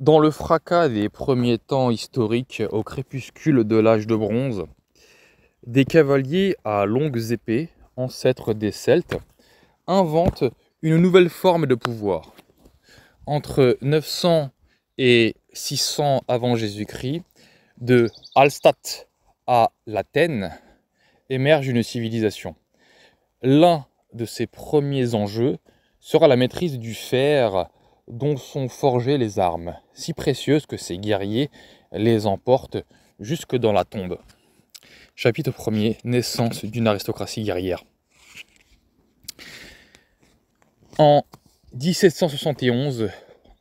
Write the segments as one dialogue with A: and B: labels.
A: Dans le fracas des premiers temps historiques au crépuscule de l'âge de bronze, des cavaliers à longues épées, ancêtres des Celtes, inventent une nouvelle forme de pouvoir. Entre 900 et 600 avant Jésus-Christ, de Hallstatt à L'athènes, émerge une civilisation. L'un de ses premiers enjeux sera la maîtrise du fer dont sont forgées les armes, si précieuses que ces guerriers les emportent jusque dans la tombe. Chapitre 1er Naissance d'une aristocratie guerrière. En 1771,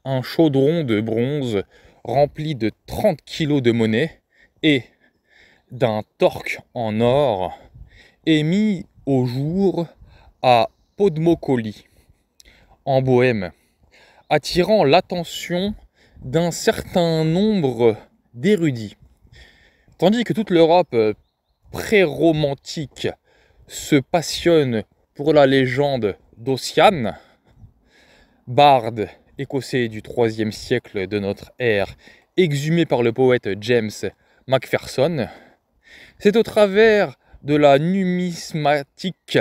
A: un chaudron de bronze rempli de 30 kilos de monnaie et d'un torque en or est mis au jour à Podmokoli, en Bohême, attirant l'attention d'un certain nombre d'érudits. Tandis que toute l'Europe euh, pré-romantique se passionne pour la légende d'Ossiane, barde écossais du IIIe siècle de notre ère, exhumé par le poète James Macpherson, c'est au travers de la numismatique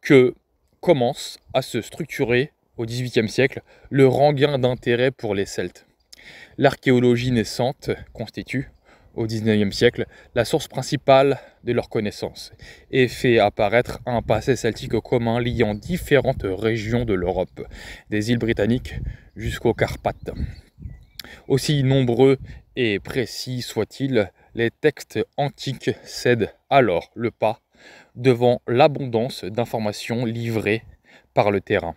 A: que commence à se structurer au XVIIIe siècle, le rengain d'intérêt pour les Celtes. L'archéologie naissante constitue, au XIXe siècle, la source principale de leurs connaissances et fait apparaître un passé celtique commun liant différentes régions de l'Europe, des îles britanniques jusqu'aux Carpates. Aussi nombreux et précis soient-ils, les textes antiques cèdent alors le pas devant l'abondance d'informations livrées par le terrain.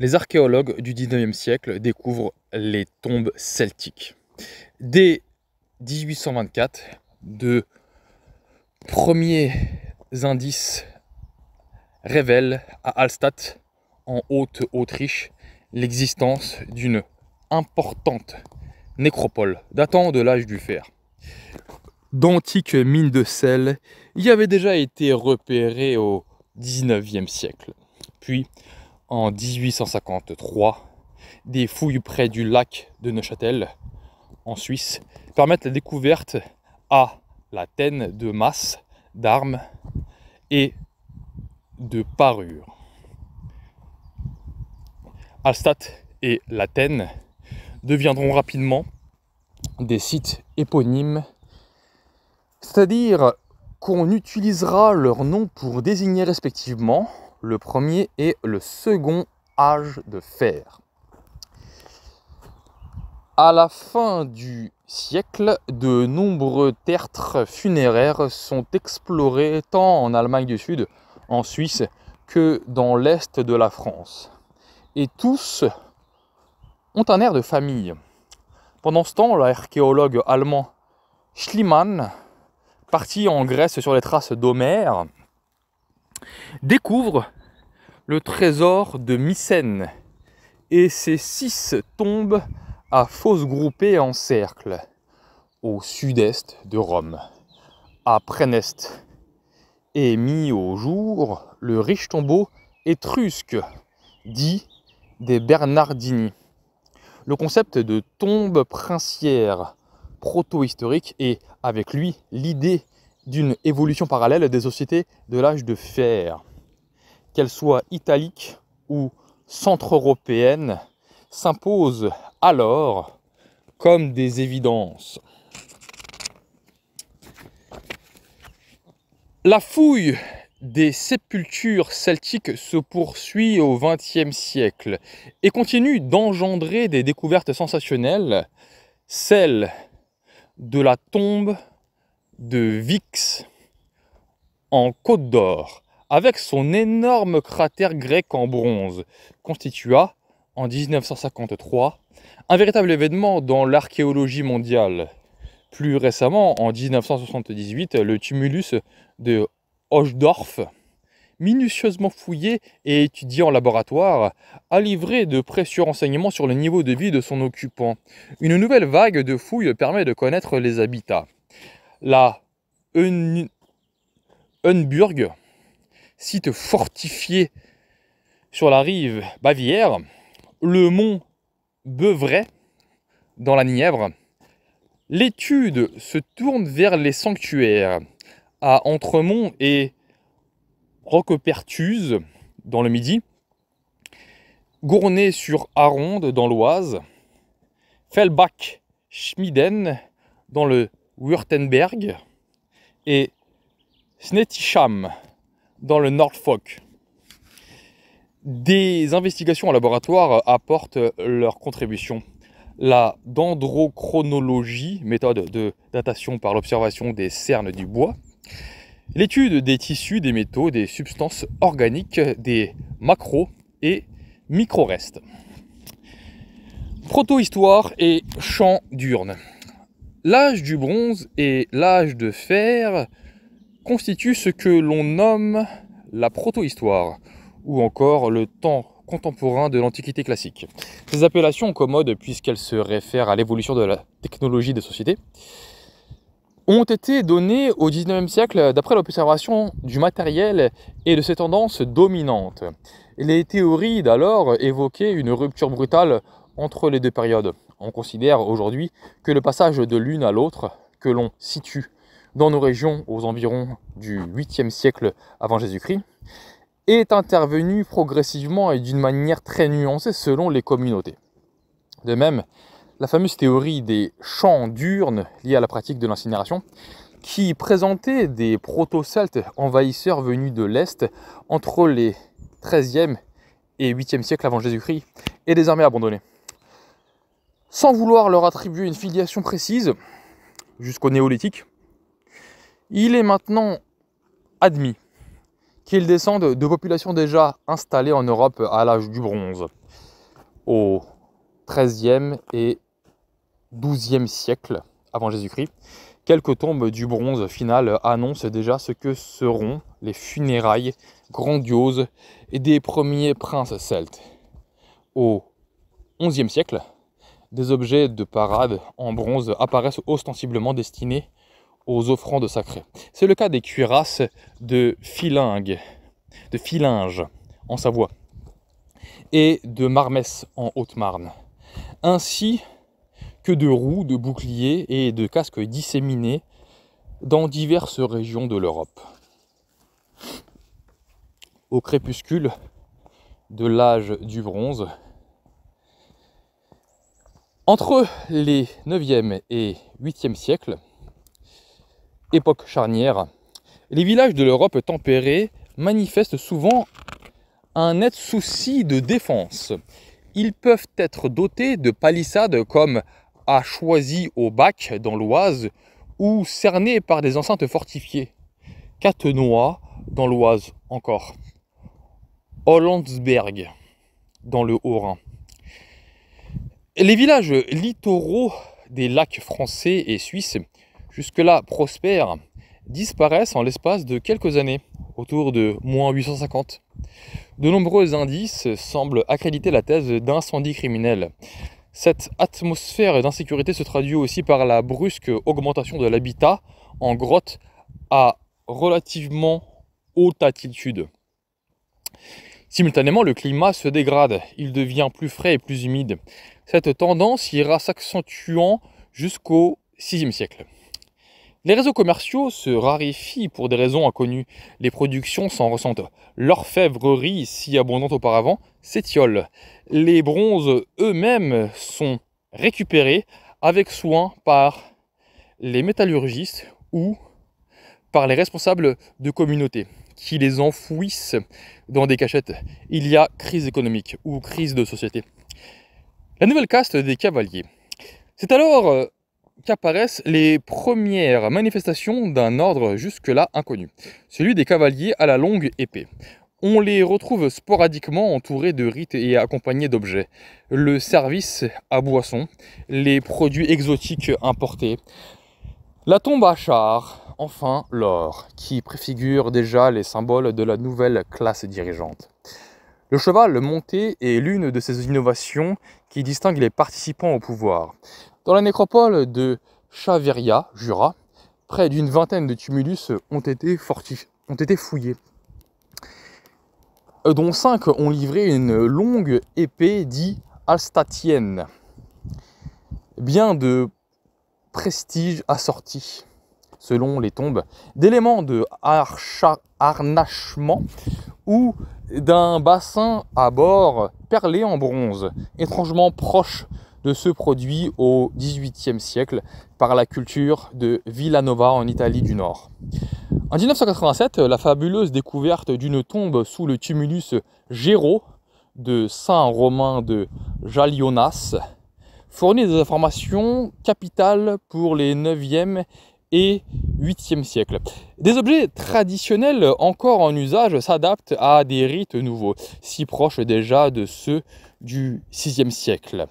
A: les archéologues du 19e siècle découvrent les tombes celtiques. Dès 1824, de premiers indices révèlent à Hallstatt, en Haute-Autriche, l'existence d'une importante nécropole datant de l'âge du fer. D'antiques mines de sel y avaient déjà été repérées au 19e siècle. Puis, en 1853 des fouilles près du lac de Neuchâtel en Suisse permettent la découverte à la de masse d'armes et de parures. Alstatt et la deviendront rapidement des sites éponymes, c'est-à-dire qu'on utilisera leur nom pour désigner respectivement le premier et le second âge de fer. À la fin du siècle, de nombreux tertres funéraires sont explorés tant en Allemagne du Sud, en Suisse, que dans l'Est de la France. Et tous ont un air de famille. Pendant ce temps, l'archéologue allemand Schliemann, parti en Grèce sur les traces d'Homère, découvre le trésor de Mycène et ses six tombes à fosses groupées en cercle au sud-est de Rome. À Préneste, et mis au jour le riche tombeau étrusque dit des Bernardini. Le concept de tombe princière proto-historique et avec lui l'idée d'une évolution parallèle des sociétés de l'âge de fer. Qu'elles soient italiques ou centre-européennes, s'imposent alors comme des évidences. La fouille des sépultures celtiques se poursuit au XXe siècle et continue d'engendrer des découvertes sensationnelles, celle de la tombe de Vix en Côte d'Or, avec son énorme cratère grec en bronze, constitua en 1953 un véritable événement dans l'archéologie mondiale. Plus récemment, en 1978, le tumulus de Hochdorf, minutieusement fouillé et étudié en laboratoire, a livré de précieux renseignements sur le niveau de vie de son occupant. Une nouvelle vague de fouilles permet de connaître les habitats la Unburg, site fortifié sur la rive bavière, le mont Beuvray dans la Nièvre, l'étude se tourne vers les sanctuaires à Entremont et Roquepertuse dans le Midi, Gournay sur Aronde dans l'Oise, Fellbach-Schmieden dans le Württemberg et Snetisham dans le Norfolk. Des investigations en laboratoire apportent leur contribution. La dendrochronologie, méthode de datation par l'observation des cernes du bois, l'étude des tissus, des métaux, des substances organiques, des macros et micro-restes. Protohistoire et champ d'urne. L'âge du bronze et l'âge de fer constituent ce que l'on nomme la protohistoire ou encore le temps contemporain de l'Antiquité classique. Ces appellations commodes, puisqu'elles se réfèrent à l'évolution de la technologie des sociétés, ont été données au XIXe siècle d'après l'observation du matériel et de ses tendances dominantes. Les théories d'alors évoquaient une rupture brutale entre les deux périodes on considère aujourd'hui que le passage de l'une à l'autre, que l'on situe dans nos régions aux environs du 8e siècle avant Jésus-Christ, est intervenu progressivement et d'une manière très nuancée selon les communautés. De même, la fameuse théorie des champs d'urnes liés à la pratique de l'incinération, qui présentait des proto-celtes envahisseurs venus de l'Est entre les 13e et 8e siècle avant Jésus-Christ est désormais abandonnée sans vouloir leur attribuer une filiation précise jusqu'au néolithique, il est maintenant admis qu'ils descendent de populations déjà installées en Europe à l'âge du bronze, au XIIIe et XIIe siècle avant Jésus-Christ. Quelques tombes du bronze final annoncent déjà ce que seront les funérailles grandioses des premiers princes celtes. Au XIe siècle, des objets de parade en bronze apparaissent ostensiblement destinés aux offrandes sacrées. C'est le cas des cuirasses de Filingue, de Filinge en Savoie et de Marmès en Haute-Marne, ainsi que de roues, de boucliers et de casques disséminés dans diverses régions de l'Europe. Au crépuscule de l'âge du bronze, entre les 9e et 8e siècles, époque charnière, les villages de l'Europe tempérée manifestent souvent un net souci de défense. Ils peuvent être dotés de palissades comme à Choisy au Bac dans l'Oise ou cernés par des enceintes fortifiées. Catenois dans l'Oise encore. Hollandsberg dans le Haut-Rhin. Les villages littoraux des lacs français et suisses, jusque-là prospères, disparaissent en l'espace de quelques années, autour de moins 850. De nombreux indices semblent accréditer la thèse d'incendie criminel. Cette atmosphère d'insécurité se traduit aussi par la brusque augmentation de l'habitat en grottes à relativement haute altitude. Simultanément, le climat se dégrade, il devient plus frais et plus humide cette tendance ira s'accentuant jusqu'au VIe siècle. Les réseaux commerciaux se raréfient pour des raisons inconnues. Les productions s'en ressentent. L'orfèvrerie, si abondante auparavant, s'étiole. Les bronzes eux-mêmes sont récupérés avec soin par les métallurgistes ou par les responsables de communautés qui les enfouissent dans des cachettes. Il y a crise économique ou crise de société. La nouvelle caste des cavaliers. C'est alors euh, qu'apparaissent les premières manifestations d'un ordre jusque-là inconnu, celui des cavaliers à la longue épée. On les retrouve sporadiquement entourés de rites et accompagnés d'objets. Le service à boisson, les produits exotiques importés, la tombe à char, enfin l'or, qui préfigure déjà les symboles de la nouvelle classe dirigeante. Le cheval monté est l'une de ces innovations qui distingue les participants au pouvoir. Dans la nécropole de Chaveria, Jura, près d'une vingtaine de tumulus ont été, ont été fouillés, euh, dont cinq ont livré une longue épée dite alstatienne. Bien de prestige assorti, selon les tombes, d'éléments de harnachement ou d'un bassin à bord perlé en bronze, étrangement proche de ce produit au XVIIIe siècle par la culture de Villanova en Italie du Nord. En 1987, la fabuleuse découverte d'une tombe sous le tumulus Géro de Saint-Romain de Jalionas fournit des informations capitales pour les 9e et 8e siècle. Des objets traditionnels encore en usage s'adaptent à des rites nouveaux, si proches déjà de ceux du 6e siècle.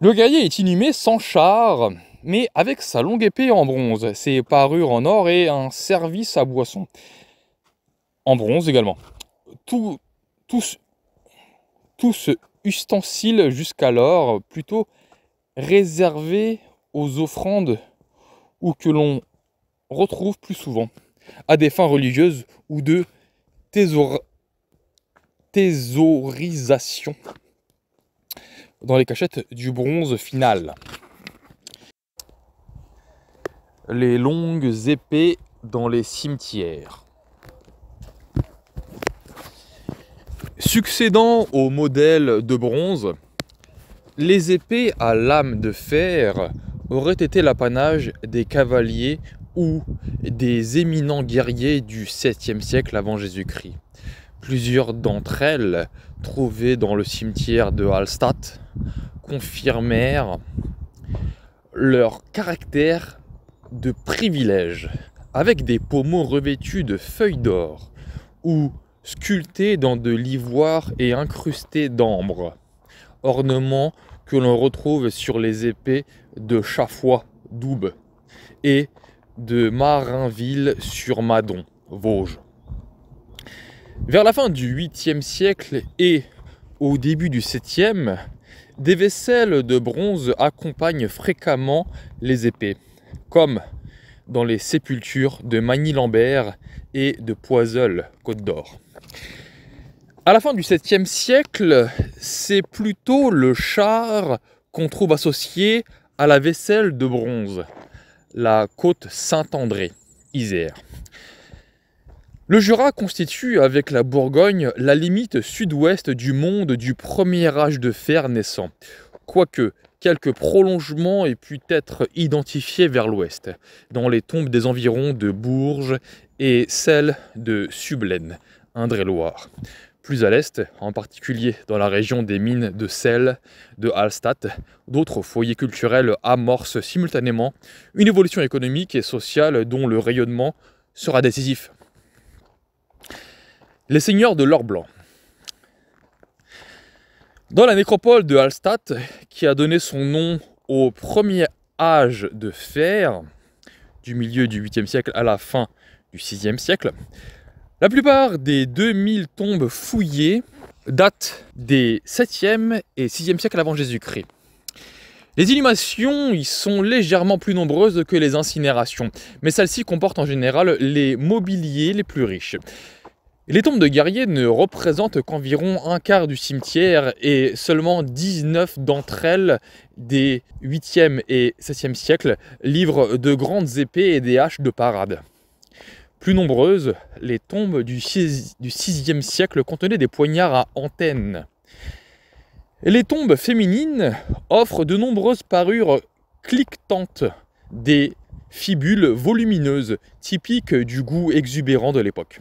A: Le guerrier est inhumé sans char, mais avec sa longue épée en bronze, ses parures en or et un service à boisson en bronze également. Tout, tous, tous ustensiles jusqu'alors plutôt réservés aux offrandes que l'on retrouve plus souvent à des fins religieuses ou de thésaurisation dans les cachettes du bronze final. Les longues épées dans les cimetières. Succédant au modèle de bronze, les épées à lame de fer auraient été l'apanage des cavaliers ou des éminents guerriers du 7e siècle avant Jésus-Christ. Plusieurs d'entre elles, trouvées dans le cimetière de Hallstatt, confirmèrent leur caractère de privilège, avec des pommeaux revêtus de feuilles d'or ou sculptés dans de l'ivoire et incrustés d'ambre, ornements que l'on retrouve sur les épées de Chafois-Doubes et de Marinville-sur-Madon, Vosges. Vers la fin du 8e siècle et au début du 7e, des vaisselles de bronze accompagnent fréquemment les épées, comme dans les sépultures de Magny-Lambert et de Poiseul, Côte d'Or. À la fin du 7e siècle, c'est plutôt le char qu'on trouve associé à la vaisselle de bronze, la côte Saint-André, Isère. Le Jura constitue, avec la Bourgogne, la limite sud-ouest du monde du premier âge de fer naissant, quoique quelques prolongements aient pu être identifiés vers l'ouest, dans les tombes des environs de Bourges et celles de Sublaine, Indre-et-Loire plus à l'est, en particulier dans la région des mines de sel de Hallstatt, d'autres foyers culturels amorcent simultanément une évolution économique et sociale dont le rayonnement sera décisif. Les seigneurs de l'or blanc. Dans la nécropole de Hallstatt, qui a donné son nom au premier âge de fer, du milieu du 8e siècle à la fin du 6e siècle, la plupart des 2000 tombes fouillées datent des 7e et 6e siècles avant Jésus-Christ. Les inhumations y sont légèrement plus nombreuses que les incinérations, mais celles-ci comportent en général les mobiliers les plus riches. Les tombes de guerriers ne représentent qu'environ un quart du cimetière et seulement 19 d'entre elles, des 8e et 7e siècles, livrent de grandes épées et des haches de parade. Plus nombreuses, les tombes du, VIe siècle contenaient des poignards à antennes. Les tombes féminines offrent de nombreuses parures cliquetantes, des fibules volumineuses, typiques du goût exubérant de l'époque.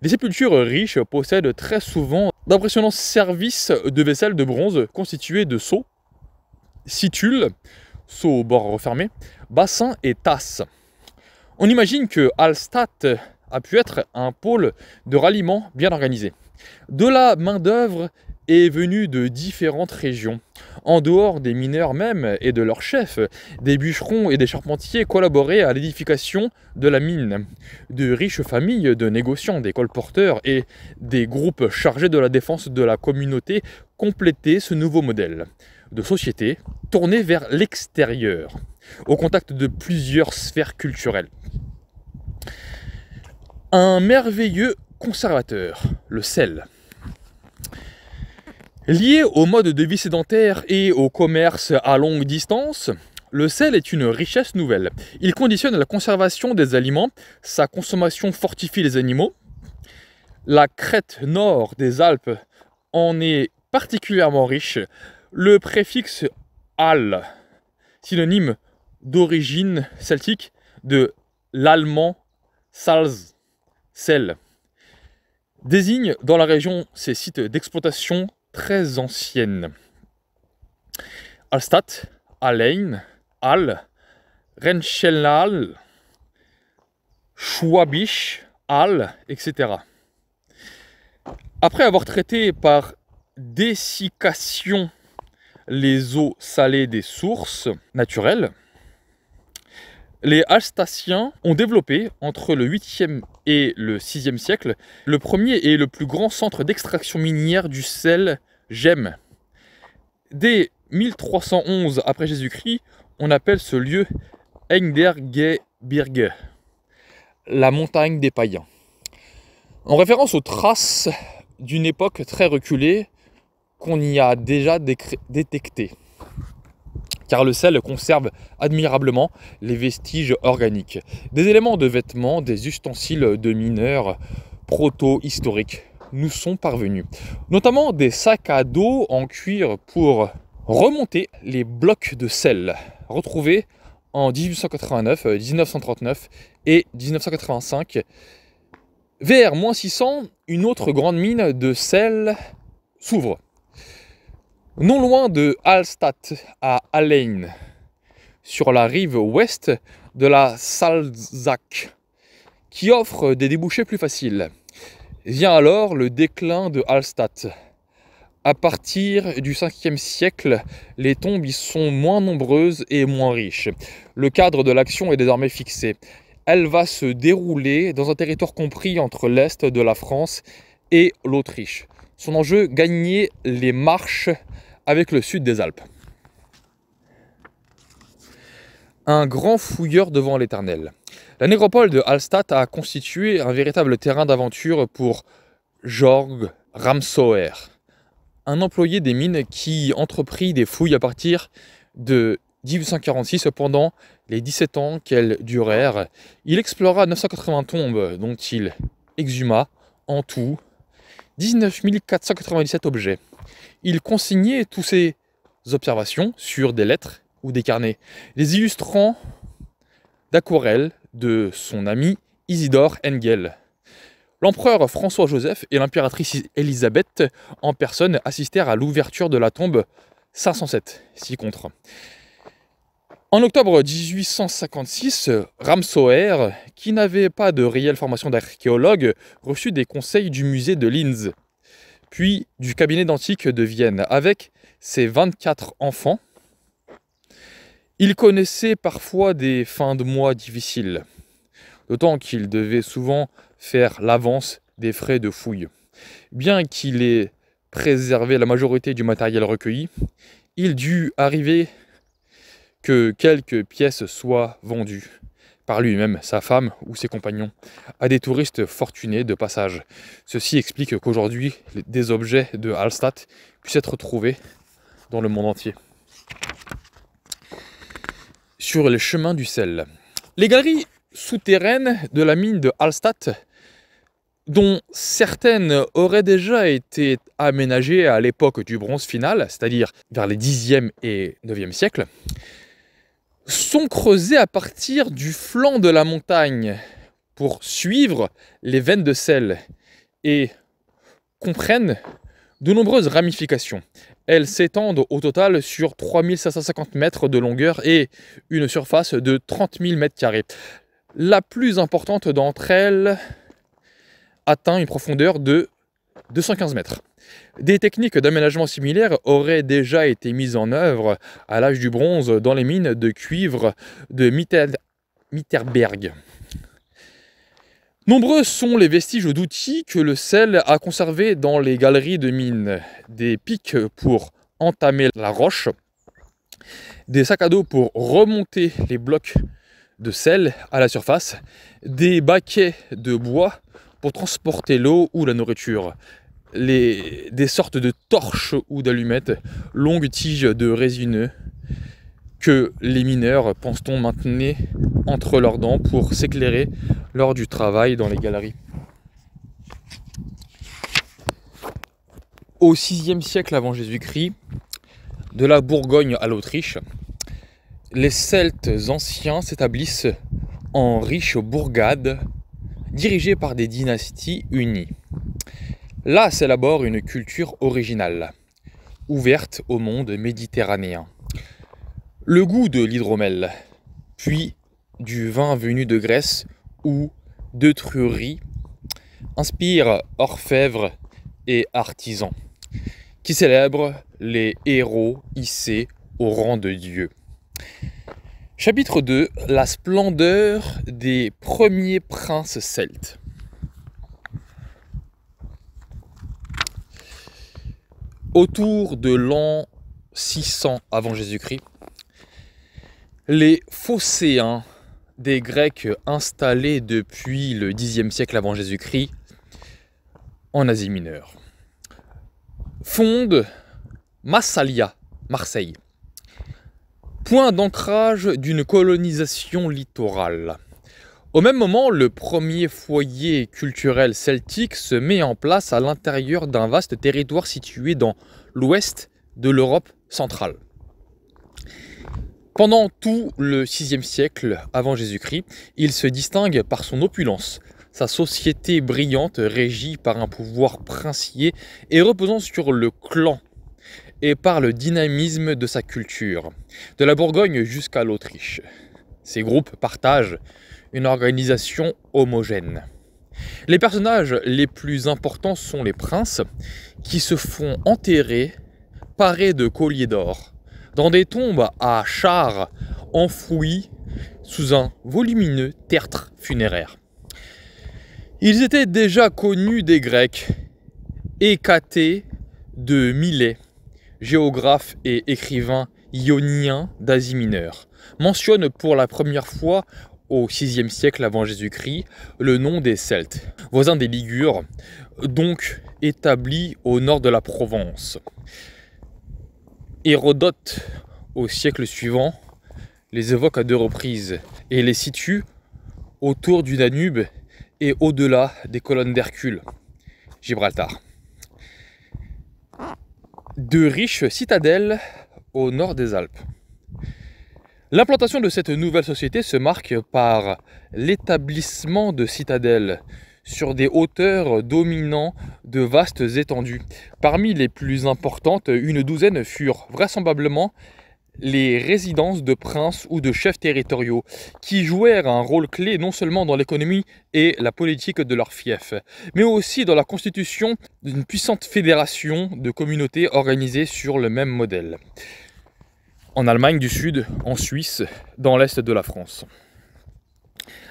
A: Les sépultures riches possèdent très souvent d'impressionnants services de vaisselle de bronze constitués de seaux, situles, seaux au bord refermé, bassins et tasses. On imagine que Hallstatt a pu être un pôle de ralliement bien organisé. De la main-d'œuvre est venue de différentes régions. En dehors des mineurs même et de leurs chefs, des bûcherons et des charpentiers collaboraient à l'édification de la mine. De riches familles de négociants, des colporteurs et des groupes chargés de la défense de la communauté complétaient ce nouveau modèle de société tournée vers l'extérieur au contact de plusieurs sphères culturelles. Un merveilleux conservateur, le sel. Lié au mode de vie sédentaire et au commerce à longue distance, le sel est une richesse nouvelle. Il conditionne la conservation des aliments, sa consommation fortifie les animaux. La crête nord des Alpes en est particulièrement riche. Le préfixe al, synonyme d'origine celtique de l'allemand Salz, sel, désigne dans la région ces sites d'exploitation très anciennes. Alstadt, Allein, Hall, Renschenal, Schwabisch, Al, etc. Après avoir traité par dessiccation les eaux salées des sources naturelles, les Alstaciens ont développé, entre le 8e et le 6e siècle, le premier et le plus grand centre d'extraction minière du sel Gemme. Dès 1311 après Jésus-Christ, on appelle ce lieu Engdergebirge, la montagne des païens. En référence aux traces d'une époque très reculée qu'on y a déjà détectées car le sel conserve admirablement les vestiges organiques. Des éléments de vêtements, des ustensiles de mineurs proto-historiques nous sont parvenus, notamment des sacs à dos en cuir pour remonter les blocs de sel retrouvés en 1889, 1939 euh, et 1985. Vers 600, une autre grande mine de sel s'ouvre. Non loin de Hallstatt à Allein, sur la rive ouest de la Salzach, qui offre des débouchés plus faciles. Vient alors le déclin de Hallstatt. À partir du 5e siècle, les tombes y sont moins nombreuses et moins riches. Le cadre de l'action est désormais fixé. Elle va se dérouler dans un territoire compris entre l'Est de la France et l'Autriche. Son enjeu, gagner les marches avec le sud des Alpes. Un grand fouilleur devant l'éternel. La nécropole de Hallstatt a constitué un véritable terrain d'aventure pour Jorg Ramsauer, un employé des mines qui entreprit des fouilles à partir de 1846. Pendant les 17 ans qu'elles durèrent, il explora 980 tombes dont il exhuma en tout 19 497 objets il consignait toutes ses observations sur des lettres ou des carnets, les illustrant d'aquarelles de son ami Isidore Engel. L'empereur François-Joseph et l'impératrice Elisabeth, en personne assistèrent à l'ouverture de la tombe 507, Si contre. En octobre 1856, Ramsauer, qui n'avait pas de réelle formation d'archéologue, reçut des conseils du musée de Linz puis du cabinet d'antique de Vienne. Avec ses 24 enfants, il connaissait parfois des fins de mois difficiles, d'autant qu'il devait souvent faire l'avance des frais de fouille. Bien qu'il ait préservé la majorité du matériel recueilli, il dut arriver que quelques pièces soient vendues par lui-même, sa femme ou ses compagnons, à des touristes fortunés de passage. Ceci explique qu'aujourd'hui, des objets de Hallstatt puissent être trouvés dans le monde entier. Sur les chemins du sel. Les galeries souterraines de la mine de Hallstatt, dont certaines auraient déjà été aménagées à l'époque du bronze final, c'est-à-dire vers les 10e et 9e siècles, sont creusées à partir du flanc de la montagne pour suivre les veines de sel et comprennent de nombreuses ramifications. Elles s'étendent au total sur 3550 mètres de longueur et une surface de 30 000 mètres carrés. La plus importante d'entre elles atteint une profondeur de 215 mètres. Des techniques d'aménagement similaires auraient déjà été mises en œuvre à l'âge du bronze dans les mines de cuivre de Mitterberg. Nombreux sont les vestiges d'outils que le sel a conservés dans les galeries de mines. Des pics pour entamer la roche, des sacs à dos pour remonter les blocs de sel à la surface, des baquets de bois pour transporter l'eau ou la nourriture, des sortes de torches ou d'allumettes, longues tiges de résineux que les mineurs, pense-t-on, maintenaient entre leurs dents pour s'éclairer lors du travail dans les galeries. Au VIe siècle avant Jésus-Christ, de la Bourgogne à l'Autriche, les Celtes anciens s'établissent en riches bourgades dirigées par des dynasties unies. Là s'élabore une culture originale, ouverte au monde méditerranéen. Le goût de l'hydromel, puis du vin venu de Grèce ou de Trurie, inspire orfèvres et artisans, qui célèbrent les héros hissés au rang de Dieu. Chapitre 2 La splendeur des premiers princes celtes. Autour de l'an 600 avant Jésus-Christ, les phocéens des Grecs installés depuis le Xe siècle avant Jésus-Christ en Asie mineure fondent Massalia, Marseille, point d'ancrage d'une colonisation littorale. Au même moment, le premier foyer culturel celtique se met en place à l'intérieur d'un vaste territoire situé dans l'ouest de l'Europe centrale. Pendant tout le VIe siècle avant Jésus-Christ, il se distingue par son opulence, sa société brillante régie par un pouvoir princier et reposant sur le clan et par le dynamisme de sa culture, de la Bourgogne jusqu'à l'Autriche. Ces groupes partagent une organisation homogène. Les personnages les plus importants sont les princes, qui se font enterrer, parés de colliers d'or, dans des tombes à chars enfouis sous un volumineux tertre funéraire. Ils étaient déjà connus des Grecs, écatés de Milet, géographe et écrivain ionien d'Asie mineure, mentionne pour la première fois au VIe siècle avant Jésus-Christ le nom des Celtes, voisins des Ligures, donc établis au nord de la Provence. Hérodote, au siècle suivant, les évoque à deux reprises et les situe autour du Danube et au-delà des colonnes d'Hercule, Gibraltar. Deux riches citadelles au nord des Alpes. L'implantation de cette nouvelle société se marque par l'établissement de citadelles sur des hauteurs dominant de vastes étendues. Parmi les plus importantes, une douzaine furent vraisemblablement les résidences de princes ou de chefs territoriaux, qui jouèrent un rôle clé non seulement dans l'économie et la politique de leur fief, mais aussi dans la constitution d'une puissante fédération de communautés organisées sur le même modèle en Allemagne du Sud, en Suisse, dans l'Est de la France.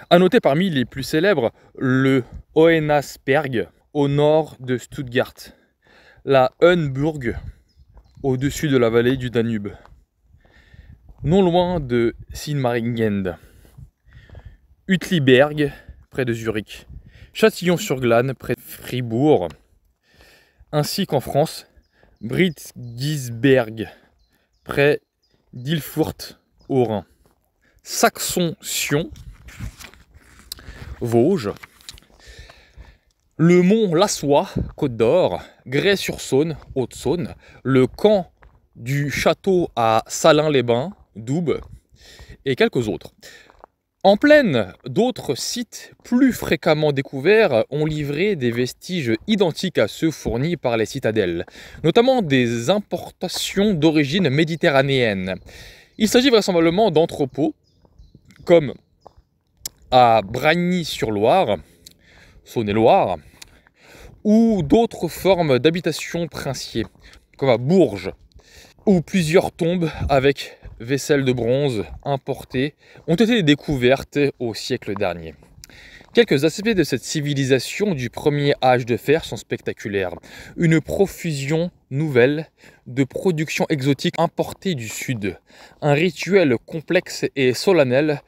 A: À noter parmi les plus célèbres le Hohenasperg au nord de Stuttgart, la Hunburg au-dessus de la vallée du Danube, non loin de Sinmaringen, Utliberg près de Zurich, Châtillon-sur-Glane près de Fribourg, ainsi qu'en France, Britsgisberg près D'Ile-Fourte au Rhin. Saxon-Sion, Vosges, le mont Lassois, Côte d'Or, Grès-sur-Saône, Haute-Saône, le camp du château à Salins-les-Bains, Doubs, et quelques autres. En plaine, d'autres sites plus fréquemment découverts ont livré des vestiges identiques à ceux fournis par les citadelles, notamment des importations d'origine méditerranéenne. Il s'agit vraisemblablement d'entrepôts comme à Bragny-sur-Loire, Saône-et-Loire, ou d'autres formes d'habitations princiers, comme à Bourges, où plusieurs tombes avec vaisselles de bronze importées ont été découvertes au siècle dernier. Quelques aspects de cette civilisation du premier âge de fer sont spectaculaires. Une profusion nouvelle de productions exotiques importées du sud. Un rituel complexe et solennel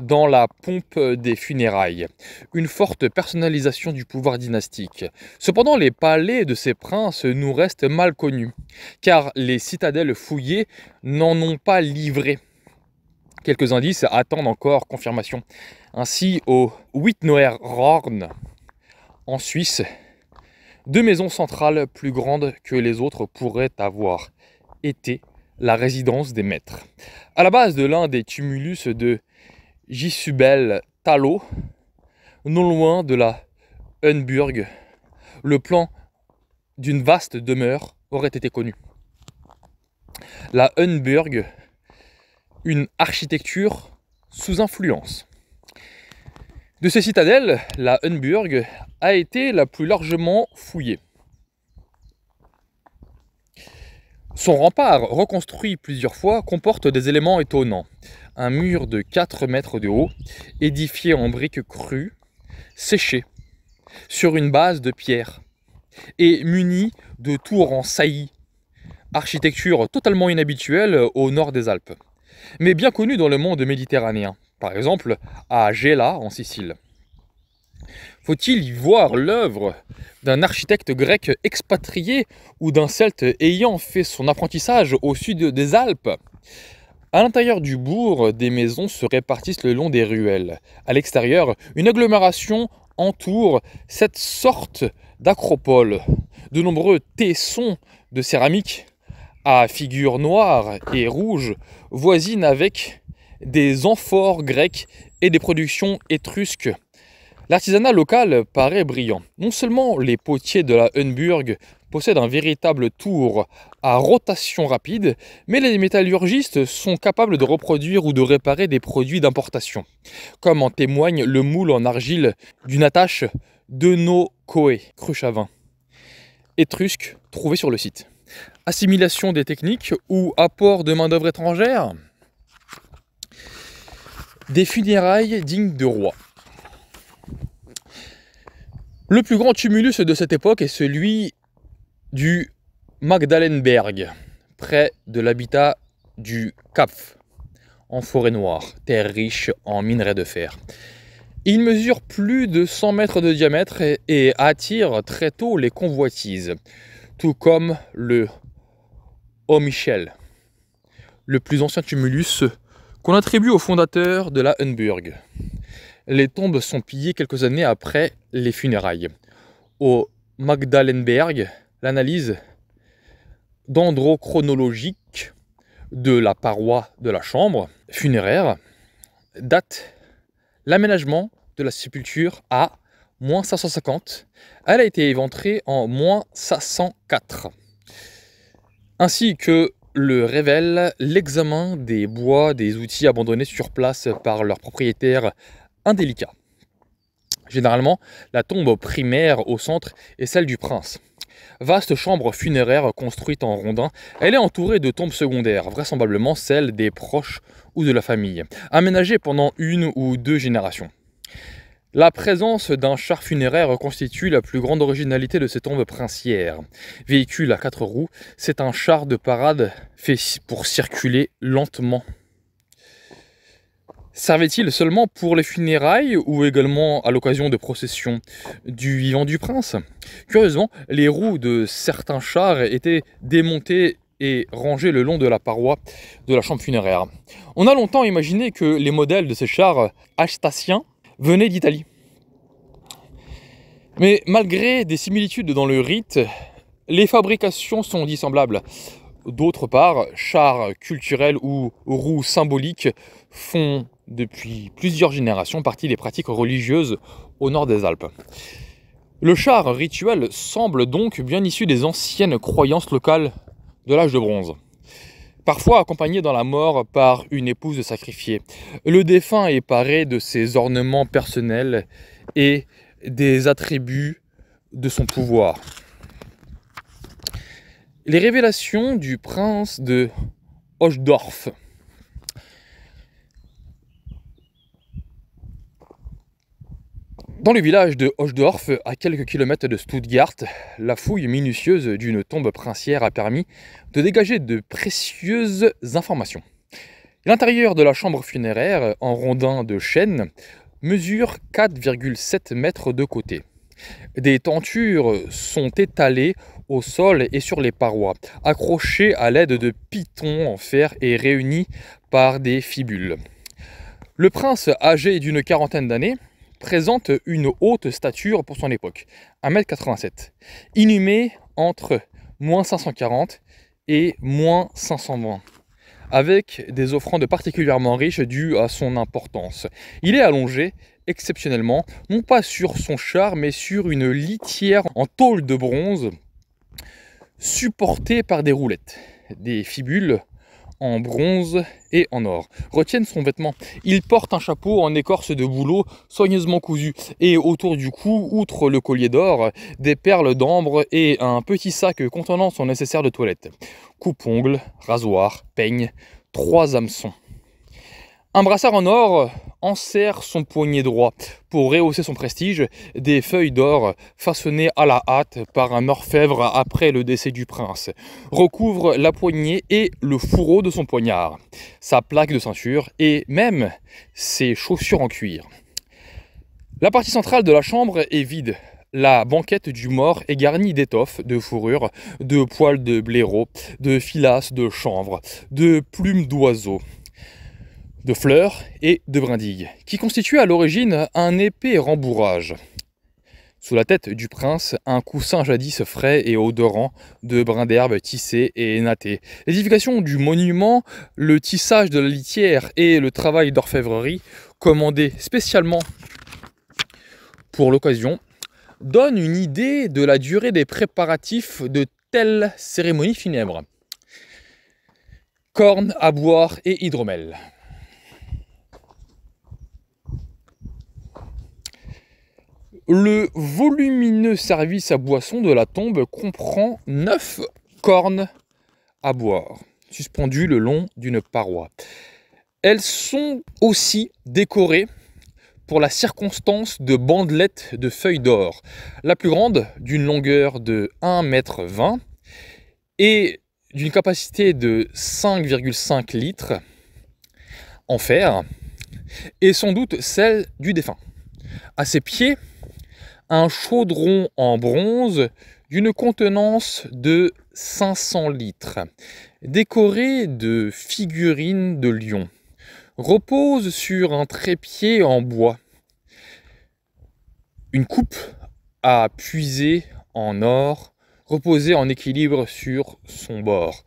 A: dans la pompe des funérailles, une forte personnalisation du pouvoir dynastique. Cependant, les palais de ces princes nous restent mal connus, car les citadelles fouillées n'en ont pas livré. Quelques indices attendent encore confirmation. Ainsi, au Wittnoer-Rorn, en Suisse, deux maisons centrales plus grandes que les autres pourraient avoir été la résidence des maîtres. À la base de l'un des tumulus de jisubel Talo, non loin de la Hunburg, le plan d'une vaste demeure aurait été connu. La Hunburg, une architecture sous influence. De ces citadelles, la Hunburg a été la plus largement fouillée. Son rempart, reconstruit plusieurs fois, comporte des éléments étonnants un mur de 4 mètres de haut, édifié en briques crues, séchées, sur une base de pierre, et muni de tours en saillie, architecture totalement inhabituelle au nord des Alpes, mais bien connue dans le monde méditerranéen, par exemple à Gela en Sicile. Faut-il y voir l'œuvre d'un architecte grec expatrié ou d'un celte ayant fait son apprentissage au sud des Alpes à l'intérieur du bourg, des maisons se répartissent le long des ruelles. À l'extérieur, une agglomération entoure cette sorte d'acropole. De nombreux tessons de céramique à figure noire et rouge voisinent avec des amphores grecques et des productions étrusques. L'artisanat local paraît brillant. Non seulement les potiers de la Hunburg possède un véritable tour à rotation rapide, mais les métallurgistes sont capables de reproduire ou de réparer des produits d'importation, comme en témoigne le moule en argile d'une attache de nos coé, cruche à vin, étrusque, trouvé sur le site. Assimilation des techniques ou apport de main-d'œuvre étrangère Des funérailles dignes de roi. Le plus grand tumulus de cette époque est celui du Magdalenberg, près de l'habitat du Kapf, en forêt noire, terre riche en minerais de fer. Il mesure plus de 100 mètres de diamètre et, attire très tôt les convoitises, tout comme le Michel, le plus ancien tumulus qu'on attribue au fondateur de la Hunburg. Les tombes sont pillées quelques années après les funérailles. Au Magdalenberg, l'analyse dendrochronologique de la paroi de la chambre funéraire date l'aménagement de la sépulture à 550. Elle a été éventrée en moins 504. Ainsi que le révèle l'examen des bois des outils abandonnés sur place par leur propriétaire indélicat. Généralement, la tombe primaire au centre est celle du prince. Vaste chambre funéraire construite en rondins, elle est entourée de tombes secondaires, vraisemblablement celles des proches ou de la famille, aménagées pendant une ou deux générations. La présence d'un char funéraire constitue la plus grande originalité de ces tombes princières. Véhicule à quatre roues, c'est un char de parade fait pour circuler lentement servait-il seulement pour les funérailles ou également à l'occasion de processions du vivant du prince Curieusement, les roues de certains chars étaient démontées et rangées le long de la paroi de la chambre funéraire. On a longtemps imaginé que les modèles de ces chars astaciens venaient d'Italie. Mais malgré des similitudes dans le rite, les fabrications sont dissemblables. D'autre part, chars culturels ou roues symboliques font depuis plusieurs générations partie des pratiques religieuses au nord des Alpes. Le char rituel semble donc bien issu des anciennes croyances locales de l'âge de bronze. Parfois accompagné dans la mort par une épouse sacrifiée, le défunt est paré de ses ornements personnels et des attributs de son pouvoir. Les révélations du prince de Hochdorf, Dans le village de Hochdorf, à quelques kilomètres de Stuttgart, la fouille minutieuse d'une tombe princière a permis de dégager de précieuses informations. L'intérieur de la chambre funéraire, en rondin de chêne, mesure 4,7 mètres de côté. Des tentures sont étalées au sol et sur les parois, accrochées à l'aide de pitons en fer et réunies par des fibules. Le prince, âgé d'une quarantaine d'années, présente une haute stature pour son époque, 1m87, inhumé entre moins 540 et moins 520 avec des offrandes particulièrement riches dues à son importance. Il est allongé exceptionnellement, non pas sur son char, mais sur une litière en tôle de bronze supportée par des roulettes, des fibules en bronze et en or. Retiennent son vêtement. Il porte un chapeau en écorce de bouleau soigneusement cousu et autour du cou, outre le collier d'or, des perles d'ambre et un petit sac contenant son nécessaire de toilette. Coupe-ongles, rasoir, peigne, trois hameçons. Un brassard en or enserre son poignet droit pour rehausser son prestige des feuilles d'or façonnées à la hâte par un orfèvre après le décès du prince, recouvrent la poignée et le fourreau de son poignard, sa plaque de ceinture et même ses chaussures en cuir. La partie centrale de la chambre est vide. La banquette du mort est garnie d'étoffes, de fourrures, de poils de blaireau, de filasses de chanvre, de plumes d'oiseaux, de fleurs et de brindilles, qui constituaient à l'origine un épais rembourrage. Sous la tête du prince, un coussin jadis frais et odorant de brins d'herbe tissés et nattés. L'édification du monument, le tissage de la litière et le travail d'orfèvrerie, commandé spécialement pour l'occasion, donnent une idée de la durée des préparatifs de telles cérémonies funèbres. Cornes à boire et hydromel. Le volumineux service à boisson de la tombe comprend 9 cornes à boire, suspendues le long d'une paroi. Elles sont aussi décorées pour la circonstance de bandelettes de feuilles d'or, la plus grande d'une longueur de 1,20 m et d'une capacité de 5,5 litres en fer, est sans doute celle du défunt. À ses pieds, un chaudron en bronze d'une contenance de 500 litres, décoré de figurines de lions, repose sur un trépied en bois. Une coupe à puiser en or, reposée en équilibre sur son bord.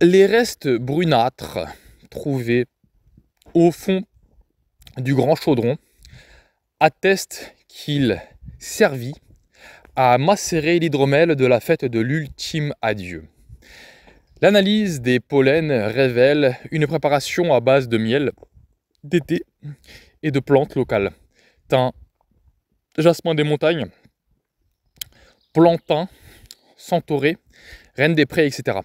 A: Les restes brunâtres trouvés au fond du grand chaudron attestent qu'il servit à macérer l'hydromel de la fête de l'ultime adieu. L'analyse des pollens révèle une préparation à base de miel, d'été et de plantes locales. Thym, jasmin des montagnes, plantain, centauré, reine des prés, etc.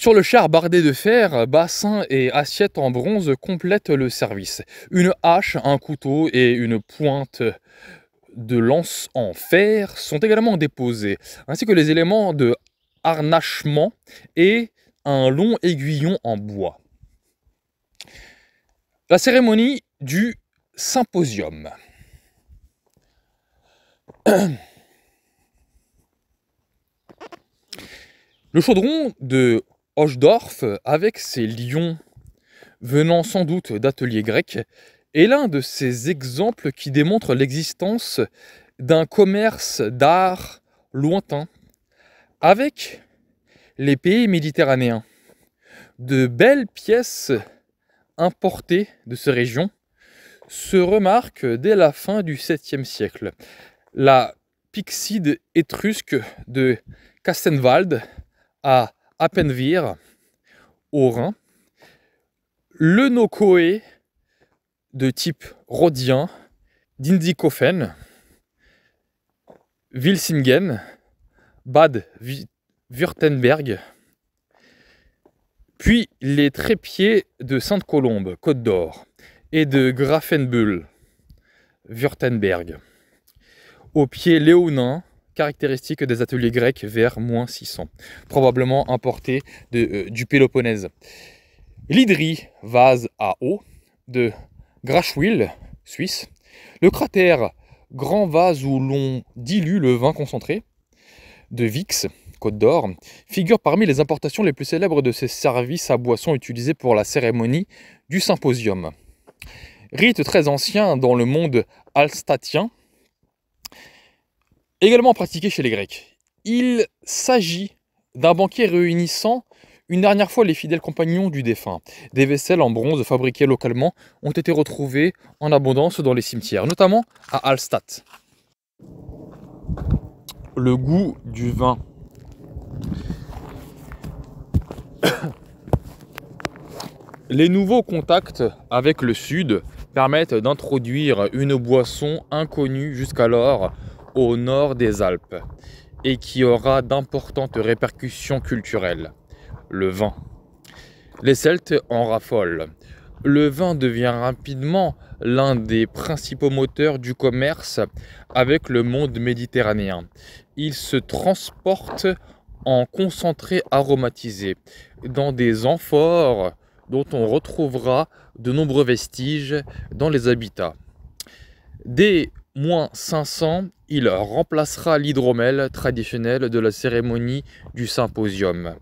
A: Sur le char bardé de fer, bassin et assiette en bronze complètent le service. Une hache, un couteau et une pointe de lance en fer sont également déposés, ainsi que les éléments de harnachement et un long aiguillon en bois. La cérémonie du symposium. Le chaudron de avec ses lions venant sans doute d'ateliers grecs, est l'un de ces exemples qui démontrent l'existence d'un commerce d'art lointain avec les pays méditerranéens. De belles pièces importées de ces régions se remarquent dès la fin du 7e siècle. La pixide étrusque de Castenwald à Appenvir, au Rhin, le Nokoé de type rhodien, d'Indikofen, Wilsingen, Bad Württemberg, puis les trépieds de Sainte-Colombe, Côte d'Or, et de Grafenbühl, Württemberg. Au pied léonin, des ateliers grecs vers moins 600, probablement importés de, euh, du Péloponnèse. L'hydrie vase à eau de Grachwil, Suisse. Le cratère grand vase où l'on dilue le vin concentré de Vix, Côte d'Or, figure parmi les importations les plus célèbres de ces services à boissons utilisés pour la cérémonie du symposium. Rite très ancien dans le monde alstatien, également pratiqué chez les Grecs. Il s'agit d'un banquier réunissant une dernière fois les fidèles compagnons du défunt. Des vaisselles en bronze fabriquées localement ont été retrouvées en abondance dans les cimetières, notamment à Hallstatt. Le goût du vin. Les nouveaux contacts avec le Sud permettent d'introduire une boisson inconnue jusqu'alors au nord des Alpes et qui aura d'importantes répercussions culturelles. Le vin. Les Celtes en raffolent. Le vin devient rapidement l'un des principaux moteurs du commerce avec le monde méditerranéen. Il se transporte en concentré aromatisé dans des amphores dont on retrouvera de nombreux vestiges dans les habitats. Dès moins 500, il remplacera l'hydromel traditionnel de la cérémonie du symposium.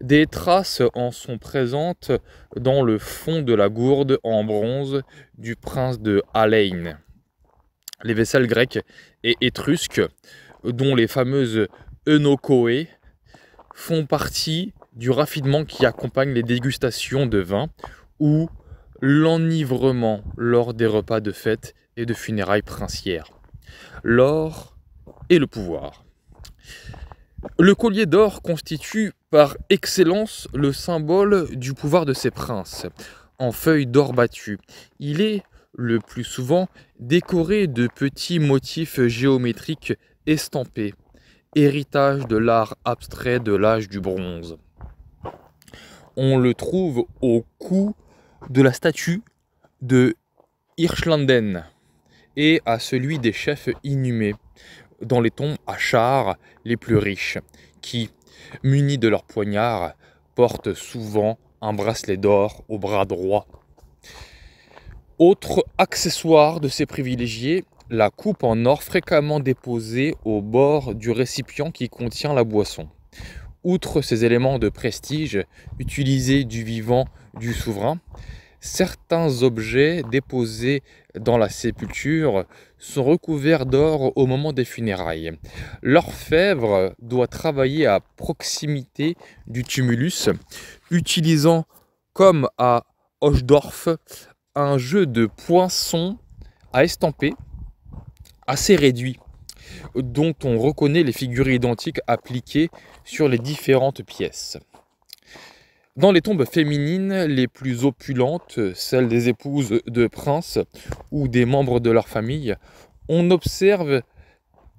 A: Des traces en sont présentes dans le fond de la gourde en bronze du prince de Haleine. Les vaisselles grecques et étrusques, dont les fameuses enokoé, font partie du raffinement qui accompagne les dégustations de vin ou l'enivrement lors des repas de fête et de funérailles princières. L'or et le pouvoir. Le collier d'or constitue par excellence le symbole du pouvoir de ces princes, en feuilles d'or battues. Il est le plus souvent décoré de petits motifs géométriques estampés, héritage de l'art abstrait de l'âge du bronze. On le trouve au cou de la statue de Hirschlanden, et à celui des chefs inhumés dans les tombes à char les plus riches, qui, munis de leurs poignards, portent souvent un bracelet d'or au bras droit. Autre accessoire de ces privilégiés, la coupe en or fréquemment déposée au bord du récipient qui contient la boisson. Outre ces éléments de prestige utilisés du vivant du souverain, certains objets déposés dans la sépulture sont recouverts d'or au moment des funérailles. L'orfèvre doit travailler à proximité du tumulus, utilisant comme à Hochdorf un jeu de poinçons à estamper assez réduit dont on reconnaît les figures identiques appliquées sur les différentes pièces. Dans les tombes féminines les plus opulentes, celles des épouses de princes ou des membres de leur famille, on observe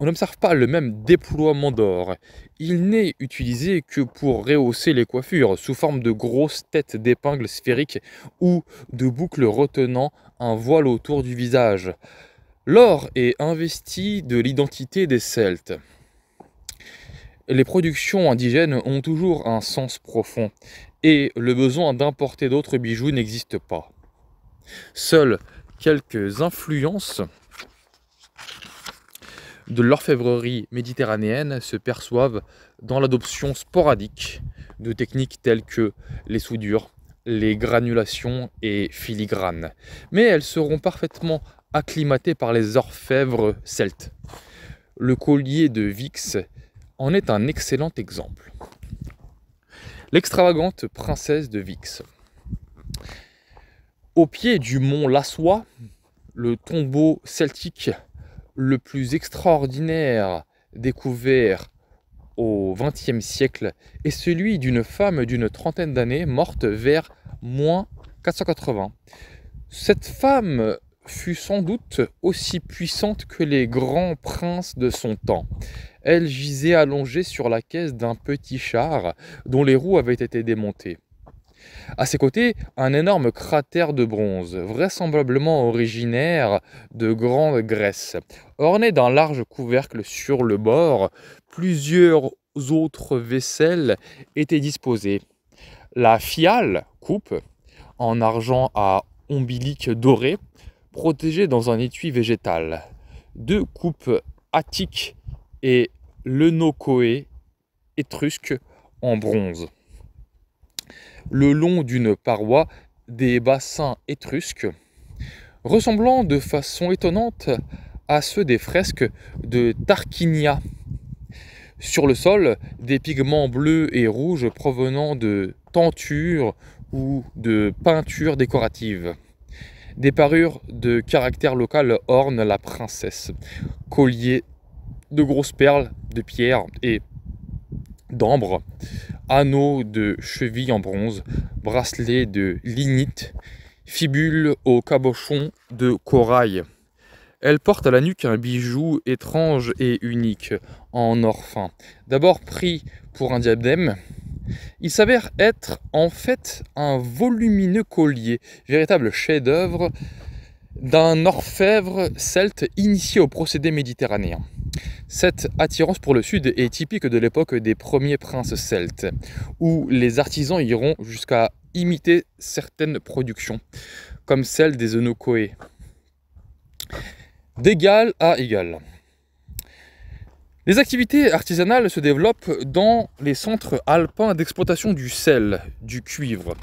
A: on n'observe pas le même déploiement d'or. Il n'est utilisé que pour rehausser les coiffures sous forme de grosses têtes d'épingles sphériques ou de boucles retenant un voile autour du visage. L'or est investi de l'identité des Celtes. Les productions indigènes ont toujours un sens profond et le besoin d'importer d'autres bijoux n'existe pas. Seules quelques influences de l'orfèvrerie méditerranéenne se perçoivent dans l'adoption sporadique de techniques telles que les soudures, les granulations et filigranes. Mais elles seront parfaitement acclimatées par les orfèvres celtes. Le collier de Vix en est un excellent exemple. L'extravagante princesse de Vix. Au pied du mont Lassois, le tombeau celtique le plus extraordinaire découvert au XXe siècle est celui d'une femme d'une trentaine d'années morte vers moins 480. Cette femme fut sans doute aussi puissante que les grands princes de son temps. Elle gisait allongée sur la caisse d'un petit char dont les roues avaient été démontées. À ses côtés, un énorme cratère de bronze, vraisemblablement originaire de Grande Grèce, orné d'un large couvercle sur le bord. Plusieurs autres vaisselles étaient disposées. La fiale, coupe, en argent à ombilique doré, protégée dans un étui végétal. Deux coupes attiques et le nocoé étrusque en bronze. Le long d'une paroi des bassins étrusques, ressemblant de façon étonnante à ceux des fresques de Tarquinia. Sur le sol, des pigments bleus et rouges provenant de tentures ou de peintures décoratives. Des parures de caractère local ornent la princesse. Collier de grosses perles pierre et d'ambre, anneaux de cheville en bronze, bracelets de lignite, fibule au cabochon de corail. Elle porte à la nuque un bijou étrange et unique, en or fin. D'abord pris pour un diadème, il s'avère être en fait un volumineux collier, véritable chef-d'œuvre d'un orfèvre celte initié au procédé méditerranéen. Cette attirance pour le sud est typique de l'époque des premiers princes celtes, où les artisans iront jusqu'à imiter certaines productions, comme celle des Enokoé. D'égal à égal. Les activités artisanales se développent dans les centres alpins d'exploitation du sel, du cuivre,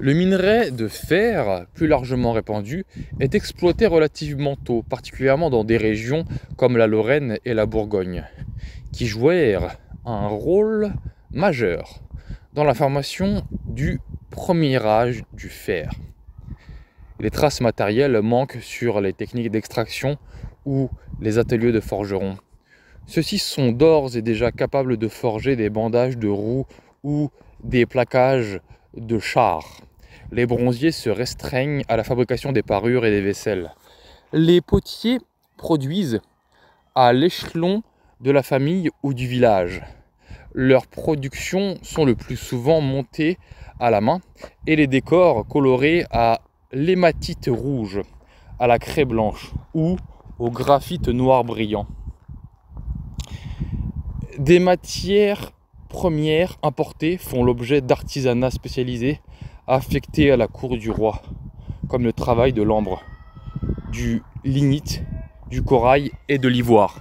A: le minerai de fer, plus largement répandu, est exploité relativement tôt, particulièrement dans des régions comme la Lorraine et la Bourgogne, qui jouèrent un rôle majeur dans la formation du premier âge du fer. Les traces matérielles manquent sur les techniques d'extraction ou les ateliers de forgerons. Ceux-ci sont d'ores et déjà capables de forger des bandages de roues ou des plaquages de chars les bronziers se restreignent à la fabrication des parures et des vaisselles. Les potiers produisent à l'échelon de la famille ou du village. Leurs productions sont le plus souvent montées à la main et les décors colorés à l'hématite rouge, à la craie blanche ou au graphite noir brillant. Des matières premières importées font l'objet d'artisanats spécialisés affectés à la cour du roi, comme le travail de l'ambre, du lignite, du corail et de l'ivoire.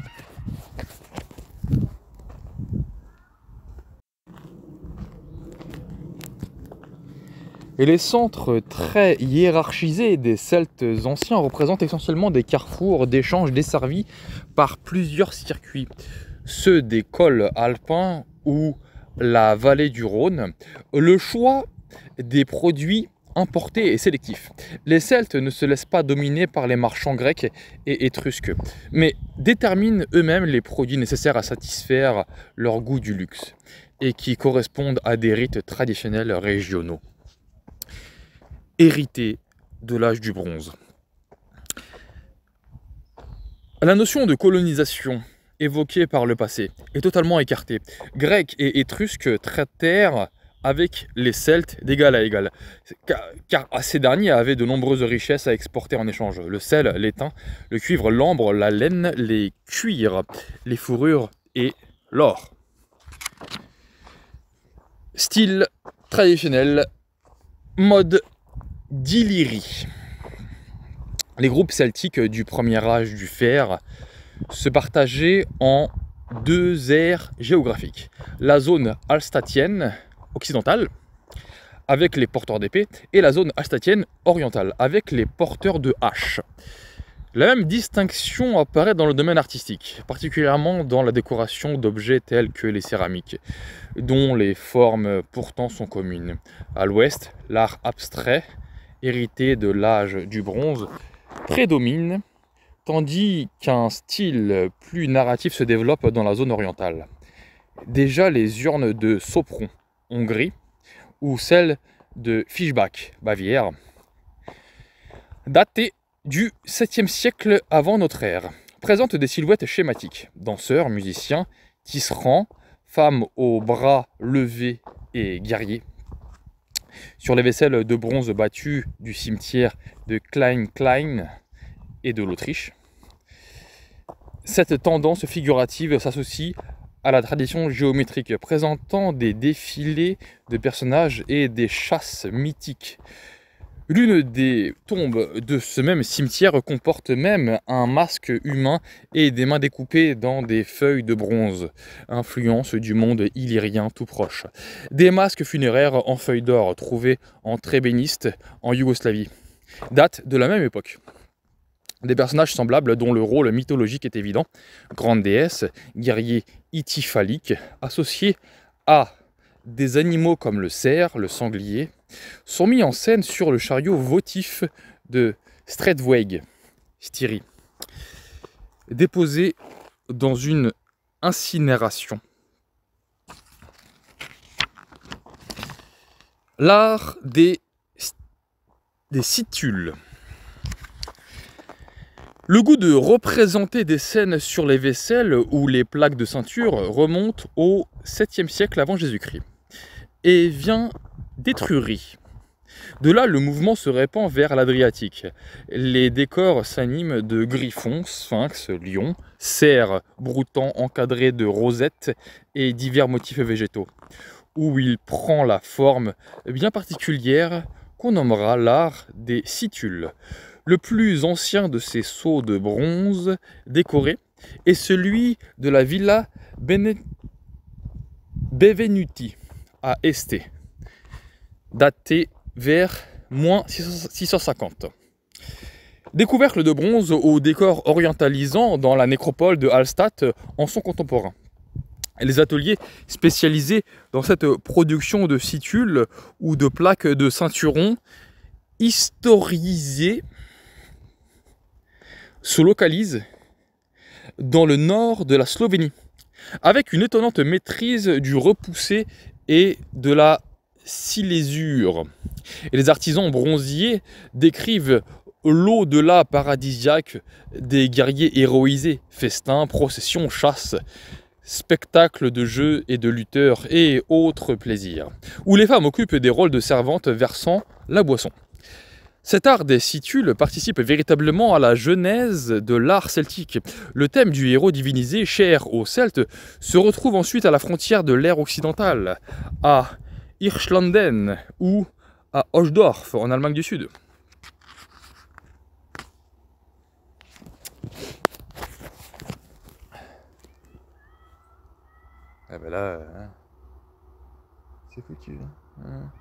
A: Et les centres très hiérarchisés des Celtes anciens représentent essentiellement des carrefours d'échanges desservis par plusieurs circuits. Ceux des cols alpins ou la vallée du Rhône. Le choix des produits importés et sélectifs. Les Celtes ne se laissent pas dominer par les marchands grecs et étrusques, mais déterminent eux-mêmes les produits nécessaires à satisfaire leur goût du luxe et qui correspondent à des rites traditionnels régionaux. hérités de l'âge du bronze. La notion de colonisation évoquée par le passé est totalement écartée. Grecs et Étrusques traitèrent avec les Celtes d'égal à égal. Car, ces derniers avaient de nombreuses richesses à exporter en échange. Le sel, l'étain, le cuivre, l'ambre, la laine, les cuirs, les fourrures et l'or. Style traditionnel, mode d'Illyrie. Les groupes celtiques du premier âge du fer se partageaient en deux aires géographiques. La zone alstatienne, occidentale avec les porteurs d'épées et la zone astatienne orientale avec les porteurs de haches. La même distinction apparaît dans le domaine artistique, particulièrement dans la décoration d'objets tels que les céramiques, dont les formes pourtant sont communes. À l'ouest, l'art abstrait, hérité de l'âge du bronze, prédomine, tandis qu'un style plus narratif se développe dans la zone orientale. Déjà les urnes de Sopron Hongrie, ou celle de Fischbach, Bavière, datée du 7e siècle avant notre ère, présente des silhouettes schématiques, danseurs, musiciens, tisserands, femmes aux bras levés et guerriers. Sur les vaisselles de bronze battu du cimetière de Klein Klein et de l'Autriche, cette tendance figurative s'associe à la tradition géométrique, présentant des défilés de personnages et des chasses mythiques. L'une des tombes de ce même cimetière comporte même un masque humain et des mains découpées dans des feuilles de bronze, influence du monde illyrien tout proche. Des masques funéraires en feuilles d'or trouvés en Trébéniste, en Yougoslavie, datent de la même époque. Des personnages semblables dont le rôle mythologique est évident, grande déesse, guerrier associés à des animaux comme le cerf, le sanglier, sont mis en scène sur le chariot votif de Stretweg, Styrie, déposé dans une incinération. L'art des, des situles. Le goût de représenter des scènes sur les vaisselles ou les plaques de ceinture remonte au 7e siècle avant Jésus-Christ et vient d'Étrurie. De là, le mouvement se répand vers l'Adriatique. Les décors s'animent de griffons, sphinx, lions, cerfs, broutants encadrés de rosettes et divers motifs végétaux, où il prend la forme bien particulière qu'on nommera l'art des situles. Le plus ancien de ces sceaux de bronze décorés est celui de la villa Bevenuti à Este, daté vers moins 650. Découverte de bronze au décor orientalisant dans la nécropole de Hallstatt en son contemporain. Les ateliers spécialisés dans cette production de situles ou de plaques de ceinturons historisées se localise dans le nord de la Slovénie, avec une étonnante maîtrise du repoussé et de la silésure. Et les artisans bronziers décrivent l'au-delà paradisiaque des guerriers héroïsés, festins, processions, chasses, spectacles de jeux et de lutteurs et autres plaisirs, où les femmes occupent des rôles de servantes versant la boisson. Cet art des situles participe véritablement à la genèse de l'art celtique. Le thème du héros divinisé, cher aux Celtes, se retrouve ensuite à la frontière de l'ère occidentale, à Hirschlanden ou à Oschdorf en Allemagne du Sud. Ah ben là, hein. c'est foutu. Hein.